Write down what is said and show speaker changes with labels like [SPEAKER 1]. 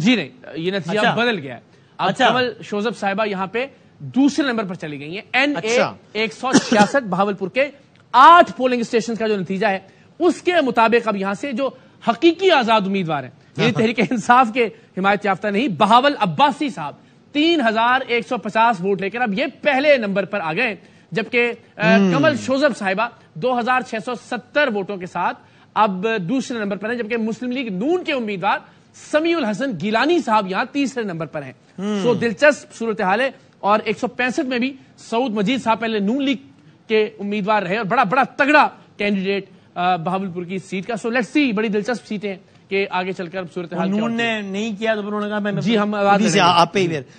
[SPEAKER 1] जी नहीं ये नतीजा अच्छा, बदल गया है अब अच्छा, कमल शोजब साहिबा यहाँ पे दूसरे नंबर पर चली गई है एन अच्छा, एक सौ छियासठ भावलपुर के आठ पोलिंग स्टेशन का जो नतीजा है उसके मुताबिक अब यहाँ से जो हकीकी आजाद उम्मीदवार है ये हाँ। तहरीक इंसाफ के हिमायत याफ्ता नहीं बहावल अब्बासी साहब तीन हजार एक सौ पचास वोट लेकर अब ये पहले नंबर पर आ गए जबकि हम्म। कमल शोजब साहिबा दो हजार छह सौ सत्तर वोटों के साथ अब दूसरे नंबर पर है जबकि मुस्लिम लीग नून के उम्मीदवार समीउल हसन गिलानी साहब यहाँ तीसरे नंबर पर हैं हम्म। सो so, दिलचस्प सूरत हाल है और पैंसठ में भी सऊद मजीद साहब पहले नून लीग के उम्मीदवार रहे और बड़ा बड़ा तगड़ा कैंडिडेट बहाबुलपुर की सीट का सो लेट्स सी बड़ी दिलचस्प सीटें के कि आगे चलकर सूरत हाल नून ने नहीं किया तो उन्होंने कहा जी हम आप